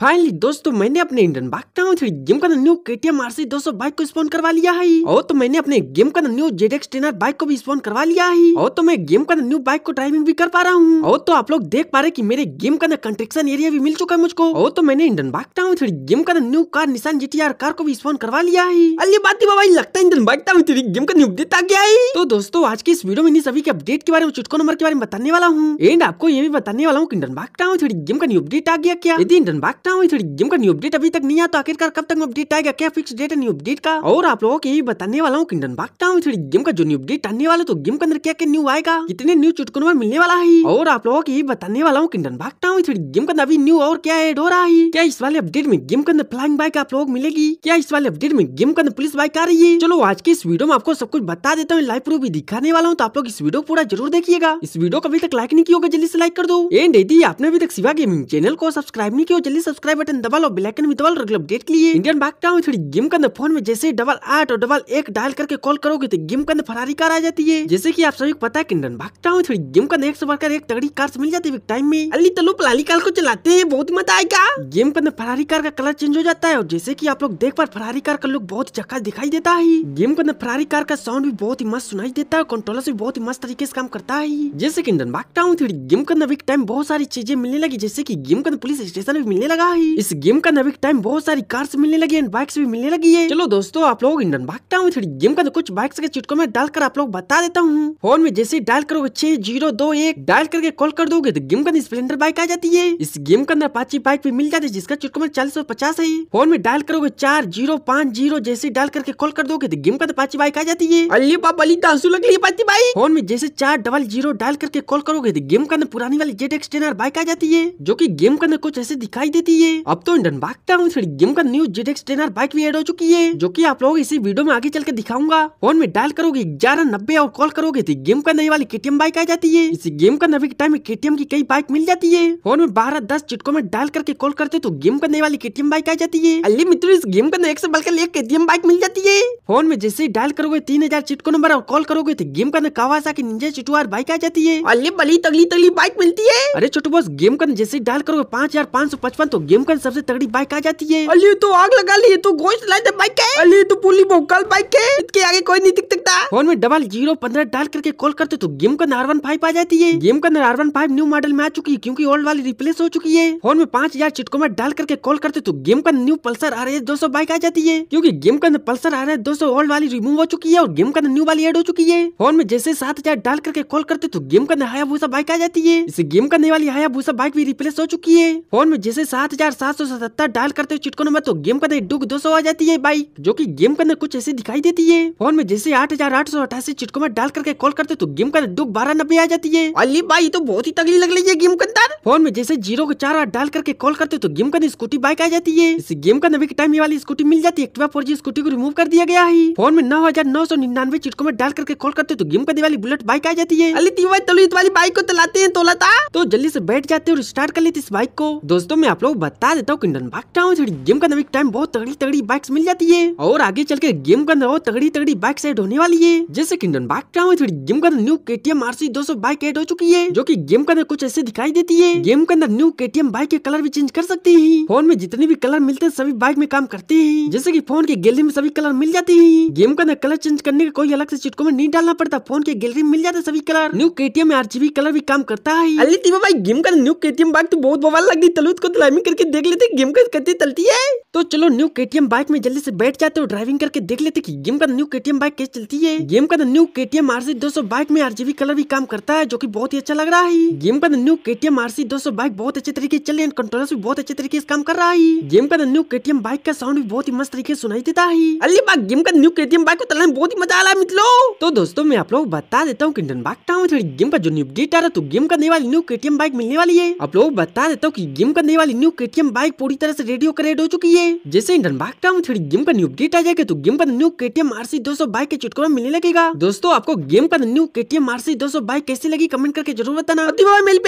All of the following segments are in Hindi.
फाइनली दोस्तों मैंने अपने Indian bike town three game का new K T M R C दो सौ बाइक को स्पॉन करवा लिया है और तो मैंने अपने गेम का new Z X ten R bike को भी स्पॉन करवा लिया है और तो मैं गेम का न्यू बाइक को ड्राइविंग भी कर पा रहा हूँ और तो आप लोग देख पा रहे कि मेरे गेम का कंट्रेक्शन एरिया भी मिल चुका है मुझको और तो मैंने Indian bike town three game का new car Nissan G T R car को भी स्पॉन करवा लिया है अली बात भाई लगता है Indian bike town three game का न्यू अपडेट आ गया है तो दोस्तों आज की इस वीडियो में सभी के अपडेट के बारे में चुटको नंबर के बारे में बताने वाला हूँ एंड आपको ये भी बताने वाला हूँ Indian bike town three game का न्यू अपडेट आ गया क्या यदि इंडियन बाइक सकता हूँ इस गेम का न्यू अपडेट अभी तक नहीं आता आखिरकार कब तक अपडेट आएगा क्या फिक्स डेट है न्यू अपडेट का और आप लोगों को यही बताने वाला हूँ किंडन भागता हूँ इस गेम का जो न्यू अपडेट आने वाला तो गेम के अंदर क्या क्या न्यू आएगा कितने न्यू चुटकुन में मिलने वाला है और आप लोगों को यही बताने वाला हूँ किंडन भागता हूँ इस गेम के अंदर अभी न्यू और क्या एड हो रहा है क्या इस वाले अपडेट में गेम के अंदर फ्लाइंग बाइक आप लोग मिलेगी क्या इस वाले अपडेट में गेम के अंदर पुलिस बाइक आ रही है चलो आज की इस वीडियो में आपको सब कुछ बता देता हूँ लाइव प्रूफ भी दिखाने वाला हूँ तो आप लोग इस वीडियो को पूरा जरूर देखिएगा इस वीडियो को अभी तक लाइक नहीं किया होगा जल्दी से लाइक कर दो एंड यदि आपने अभी तक सिवा गेमिंग चैनल को सब्सक्राइब नहीं किया जल्दी सब्सक्राइब बटन दबा लो बेलाइकन भी दबा लो अगले अपडेट के लिए इंडियन बाग टाउन थोड़ी गेम के अंदर फोन में जैसे डबल आठ और डबल एक डायल करके कॉल करोगे तो गेम के अंदर फरारी कार आ जाती है जैसे की आप सभी को पता है इंडियन बाग टाउन थोड़ी गेम के अंदर एक सौ बढ़कर एक तगड़ी कार मिल जाती है टाइम में अली लोग लाली कार को चलाते हैं बहुत मजा आएगा गेम के अंदर फरारी कार का कलर चेंज हो जाता है और जैसे की आप लोग देख पा फरारी कार का लुक बहुत चक्का दिखाई देता है गेम के अंदर फरारी कार का साउंड भी बहुत ही मस्त सुनाई देता है कंट्रोलर से बहुत ही मस्त तरीके से काम करता है जैसे की इंडियन बाग टाउन थोड़ी गेम के अंदर टाइम बहुत सारी चीजें मिलने लगी जैसे की गेम के अंदर पुलिस स्टेशन भी मिलने लगा मिलेगा ही इस गेम का नवीक टाइम बहुत सारी कार्स मिलने लगी एंड बाइक्स भी मिलने लगी है चलो दोस्तों आप लोग इंडियन बाइक टाउन थोड़ी गेम का तो कुछ बाइक्स के चिटको में डालकर आप लोग बता देता हूँ फोन में जैसे डायल करोगे छह जीरो दो एक डायल करके कॉल कर दोगे तो गेम का स्प्लेंडर बाइक आ जाती है इस गेम के अंदर पांच बाइक भी मिल जाती है जिसका चुटको में चालीस और पचास है फोन में डायल करोगे चार जीरो पाँच जीरो जैसे डायल करके कॉल कर दोगे तो गेम का पांच बाइक आ जाती है अली बाप अली डांसू लग ली पाती बाइक फोन में जैसे चार डबल जीरो डायल करके कॉल करोगे तो गेम के अंदर पुरानी वाली जेट एक्सटेनर बाइक आ जाती है जो की गेम के अंदर कुछ ऐसे दिखाई देती है चुकी है अब तो इंडियन बाइक टाउन गेम का new Z X trainer bike भी एड हो चुकी है जो की आप लोग इसी वीडियो में आगे चल के दिखाऊंगा फोन में डायल करोगे ग्यारह नब्बे और कॉल करोगे तो गेम का नई वाली केटीएम बाइक आ जाती है इसी गेम का नवी टाइम में केटीएम की कई बाइक मिल जाती है फोन में बारह दस चिटको में डायल करके कॉल करते तो गेम का नई वाली केटीएम बाइक आ जाती है अली मित्र इस गेम का एक से बढ़कर एक केटीएम बाइक मिल जाती है फोन में जैसे ही डायल करोगे तीन हजार चिटको नंबर और कॉल करोगे तो गेम का कावासा की निंजा चिटुआर बाइक आ जाती है अली बली तगली तगली बाइक मिलती है अरे छोटू बॉस गेम का जैसे डायल करोगे पाँच हजार पाँच सौ पचपन तो गेम का सबसे तगड़ी बाइक आ जाती है अली तो आग लगा ली तो गोश्त ला बाइक है अली तो पूरी भोकाल बाइक है इसके आगे कोई नहीं दिख सकता फोन में डबल जीरो पंद्रह डाल करके कॉल करते तो गेम का नारवन फाइव आ जाती है गेम का नारवन फाइव न्यू मॉडल में आ चुकी है क्यूँकी ओल्ड वाली रिप्लेस हो चुकी है फोन में पाँच हजार चिटको में डाल करके कॉल करते तो गेम का न्यू पल्सर आर है दो सौ बाइक आ जाती है क्यूँकी गेम का पल्सर रहा है दो सौ ओल्ड वाली रिमूव हो चुकी है और गेम का न्यू वाली एड हो चुकी है फोन में जैसे सात हजार डाल करके कॉल करते तो गेम का नया भूसा बाइक आ जाती है इसे गेम का नई वाली हाया भूसा बाइक भी रिप्लेस हो चुकी है फोन में जैसे सात हजार सात सौ सतहत्तर डायल करते हुए चिटकों में तो गेम के अंदर डुक दो सौ आ जाती है भाई जो कि गेम के अंदर कुछ ऐसी दिखाई देती है फोन में जैसे आठ हजार आठ सौ अठासी चिटको में डाल करके कॉल करते तो गेम के अंदर डुक बारह नब्बे आ जाती है अली बाई तो बहुत ही तगड़ी लग रही है गेम के अंदर फोन में जैसे जीरो को चार आठ डाल करके कॉल करते तो गेम के अंदर स्कूटी बाइक आ जाती है इस गेम का नवी टाइम वाली स्कूटी मिल जाती है फोर जी स्कूटी को रिमूव कर दिया गया है फोन में नौ हजार नौ सौ निन्यानवे चिटको में डाल करके कॉल करते तो गेम का वाली बुलेट बाइक आ जाती है अली तीन वाली बाइक को तलाते हैं तोलाता तो जल्दी से बैठ जाते और स्टार्ट कर लेते इस बाइक को दोस्तों में आप लोग बता देता हूँ किंडन भाग जाओ गेम के अंदर एक टाइम बहुत तगड़ी तगड़ी बाइक्स मिल जाती है और आगे चल के गेम के अंदर बहुत तगड़ी तगड़ी बाइक एड होने वाली है जैसे किंडन भाग जाओ गेम के अंदर new K T M C दो सौ बाइक एड हो चुकी है जो की गेम के अंदर कुछ ऐसे दिखाई देती है गेम के अंदर new K T M bike के कलर भी चेंज कर सकती है फोन में जितने भी कलर मिलते हैं सभी बाइक में काम करते हैं जैसे की फोन की गैलरी में सभी कलर मिल जाते हैं गेम के अंदर कलर चेंज करने का कोई अलग से चिटको में नहीं डालना पड़ता फोन के गैलरी में मिल जाते सभी colour new K T M colour भी काम करता है अल्ली भाई गेम का new K T M bike तो बहुत बवाल लग गई तलूद को तो करके देख लेते गेम का कितनी चलती है तो चलो न्यू केटीएम बाइक में जल्दी से बैठ जाते हो ड्राइविंग करके देख लेते कि गेम का न्यू केटीएम बाइक कैसे चलती है गेम का न्यू केटीएम आरसी 200 बाइक में आरजीबी कलर भी काम करता है जो कि बहुत ही अच्छा लग रहा है गेम का न्यू केटीएम आरसी 200 बाइक बहुत अच्छे तरीके चल रही है कंट्रोलर भी बहुत अच्छे तरीके से काम कर रहा है गेम का न्यू केटीएम बाइक का साउंड भी बहुत ही मस्त तरीके से सुनाई देता है अली बाग गेम का न्यू केटीएम बाइक को चलाने में बहुत ही मजा आ रहा है मित्रों तो दोस्तों मैं आप लोग बता देता हूँ किंडन बाग टाउन गेम का जो न्यू अपडेट आ रहा है तो गेम का नई वाली न्यू केटीएम बाइक मिलने वाली है आप लोग बता देता हूँ की गेम का नई वाली न्यू केटीएम बाइक पूरी तरह से रेडियो करेड हो चुकी है जैसे इंटरन भागता हूँ गेम का न्यू अपडेट आ जाएगा तो गेम पर न्यू केटीएम आरसी 200 बाइक के चुटकुला मिलने लगेगा दोस्तों आपको गेम पर न्यू केटीएम आरसी 200 बाइक कैसी लगी कमेंट करके जरूर बताना मेल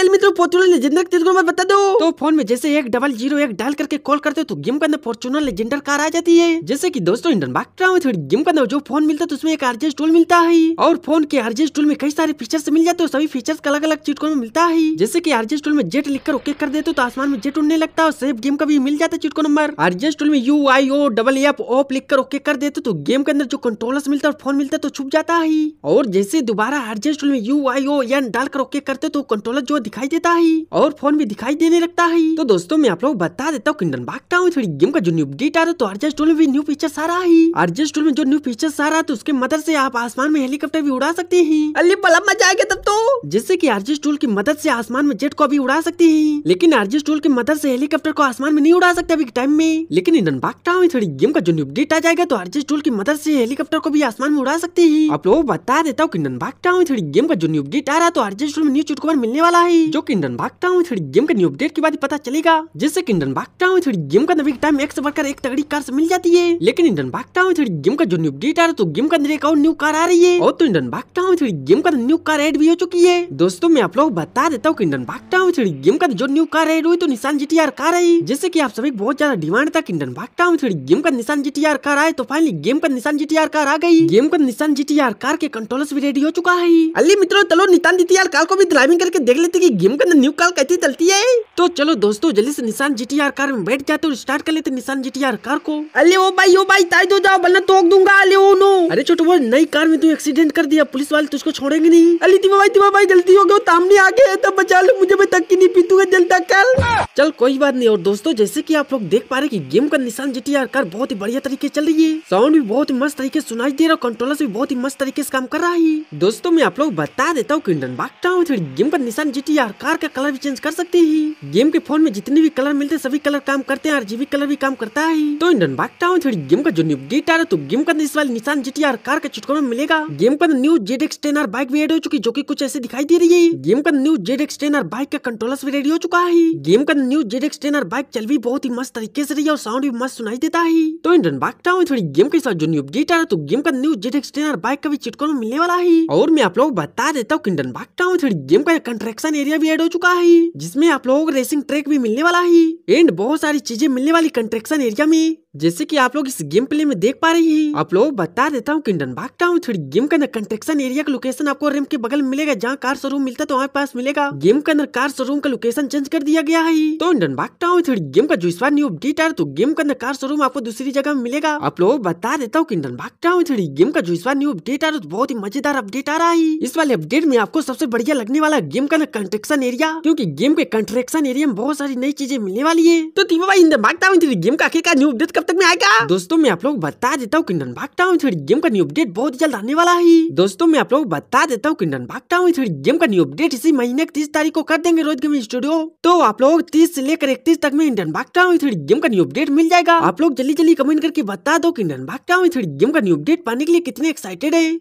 लेजेंडर बता दो तो फोन में जैसे एक डबल जीरो एक डाल करके कॉल करते हो तो गेम का फॉर्चुनर लेजेंडर कार आ जाती है जैसे की दोस्तों इंटरन भागता हूँ गेम का जो फोन मिलता है तो उसमें एक आरजेस टूल मिलता है और फोन के आरजेस टूल में कई सारे फीचर्स मिल जाते हैं सभी फीचर्स अलग अलग चुटकुल में मिलता है जैसे की आरजेस टूल में जेट लिख कर ओके कर देते हो तो आसमान में जेट उड़ने लगता जाता और सेफ गेम का भी मिल जाता चिटको नंबर आरजेंस टूल में U I O double F off लिख कर ओके कर देते तो गेम के अंदर जो कंट्रोलर मिलता है फोन मिलता है तो छुप जाता है और जैसे दोबारा आरजेंस टूल में यू आई ओ एन डाल कर ओके करते तो कंट्रोलर जो दिखाई देता है और फोन भी दिखाई देने लगता है तो दोस्तों मैं आप लोग बता देता हूँ किंडन भागता हूँ थोड़ी गेम का जो न्यू अपडेट आ रहा है तो अर्जेस्ट टूल में भी न्यू फीचर आ रहा है आरजेंस टूल में जो न्यू फीचर आ रहा है तो उसके मदद से आप आसमान में हेलीकॉप्टर भी उड़ा सकते हैं अली बला मजा आएगा तब तो जैसे की आरजेंस टूल की मदद से आसमान में जेट को भी उड़ा सकते हैं लेकिन आरजेंस टूल की मदद से हेलीकॉप्टर को आसमान में नहीं उड़ा सकते अभी टाइम में लेकिन इंडन बाग टाउन थोड़ी गेम का जो अपडेट आ जाएगा तो आरजे टूल की मदद से हेलीकॉप्टर को भी आसमान में उड़ा सकते हैं आप लोगों को बता देता हूँ इंडन बाग टाउन थोड़ी गेम का जो अपडेट आ रहा है तो आरजे टूल में न्यू चुटकुमार मिलने वाला है जो की इंडन बाग टाउन थोड़ी गेम का न्यू अपडेट के बाद पता चलेगा जिससे इंडन बाग टाउन थोड़ी गेम का टाइम एक से बढ़कर एक तगड़ी कार से मिल जाती है लेकिन इंडन बाग टाउन थोड़ी गेम का जो अपडेट आ रहा है तो गेम का अंदर एक और न्यू कार आ रही है और तो इंडन बाग टाउन थोड़ी गेम का न्यू कार एड भी हो चुकी है दोस्तों मैं आप लोग बता देता हूँ इंडन बाग टाउन थोड़ी गेम का जो न्यू कार एड हुई तो निशान जी कार आई जैसे कि आप सभी बहुत ज्यादा डिमांड था किंडन भागता में थोड़ी गेम का निशान जी कार आए तो फाइनली गेम का निशान जी कार आ गई गेम का निशान जी कार के कंट्रोलर्स भी रेडी हो चुका है अली मित्रों चलो निशान जी कार को भी ड्राइविंग करके देख लेते की गेम का न्यू कार कैसी चलती है तो चलो दोस्तों जल्दी से निशान जी कार में बैठ जाते और स्टार्ट कर लेते निशान जी कार को अले ओ भाई ओ भाई ताई दो जाओ बल्ला टोक दूंगा अले ओ नो अरे छोटू वो नई कार में तू एक्सीडेंट कर दिया पुलिस वाले तुझको छोड़ेंगे नहीं अली तिमा भाई तिमा भाई जल्दी हो गया तामने आ गए तब तो बचा लो मुझे मैं तक की नहीं पीतूंगा जल्द कल चल कोई बात नहीं और दोस्तों जैसे की आप लोग देख पा रहे की गेम का निशान जी कार बहुत ही बढ़िया तरीके चल रही है साउंड भी बहुत ही मस्त तरीके सुनाई दे रहा है कंट्रोलर भी बहुत ही मस्त तरीके से काम कर रहा है दोस्तों मैं आप लोग बता देता हूँ किंडन बागटा हूँ गेम का निशान जी कार का कलर भी चेंज कर सकते हैं गेम के फोन में जितने भी कलर मिलते हैं सभी कलर काम करते हैं आरजीबी कलर भी काम करता है तो इंडन बागटा थोड़ी गेम का जो न्यू रहा है तो गेम का इस वाले निशान जी कार का चुटकों मिलेगा गेम का न्यू जेड एक्स बाइक भी एड हो चुकी जो की कुछ ऐसे दिखाई दे रही है गेम का new Z X ten bike का कंट्रोलर भी रेडी हो चुका है गेम का न्यू जेड एक्स एक्सटेनर बाइक चल भी बहुत ही मस्त तरीके से रही है और साउंड भी मस्त सुनाई देता है तो इंडियन बाइक टाउन थोड़ी गेम के साथ जो न्यू अपडेट आया तो गेम का न्यू जेट एक्सटेनर बाइक का भी चिटको में मिलने वाला है और मैं आप लोग बता देता हूँ इंडियन बाइक टाउन थोड़ी गेम का कंट्रेक्शन एरिया भी एड हो चुका है जिसमे आप लोगों को रेसिंग ट्रैक भी मिलने वाला है एंड बहुत सारी चीजें मिलने वाली कंट्रेक्शन एरिया में जैसे कि आप लोग इस गेम प्ले में देख पा रही है आप लोग बता देता हूँ किंडन बाग टाउन थोड़ी गेम के अंदर कंट्रेक्शन एरिया का लोकेशन आपको रेम के बगल मिलेगा जहाँ कार शोरूम मिलता है तो वहाँ पास मिलेगा गेम के अंदर कार शोरूम का लोकेशन चेंज कर दिया गया है तो इंडन बाग भागता हूँ थ्री गेम का जो इस बार न्यू अपडेट आया तो गेम का अंदर कार शोरूम आपको दूसरी जगह में मिलेगा आप लोग बता देता हूँ किंडन भागता हूँ थोड़ी गेम का जो इस बार न्यू अपडेट आ रहा तो बहुत ही मजेदार अपडेट आ रहा है इस वाले अपडेट में आपको सबसे बढ़िया लगने वाला गेम का कंट्रेक्शन एरिया क्योंकि गेम के कंट्रेक्शन एरिया में बहुत सारी नई चीजें मिलने वाली है तो तीन भाई इंदर भागता हूँ थ्री गेम का आखिरकार न्यू अपडेट कब तक में आएगा दोस्तों मैं आप लोग बता देता हूँ किंडन भागता हूँ थोड़ी गेम का न्यू अपडेट बहुत जल्द आने वाला है दोस्तों मैं आप लोग बता देता हूँ किंडन भागता हूँ थोड़ी गेम का न्यू अपडेट इसी महीने की तीस तारीख को कर देंगे रोज गेम स्टूडियो तो आप लोग तीस से लेकर इकतीस तक में Indian bike town three game का न्यू अपडेट मिल जाएगा आप लोग जल्दी जल्दी कमेंट करके बता दो कि Indian bike town three game का न्यू अपडेट पाने के लिए कितने एक्साइटेड है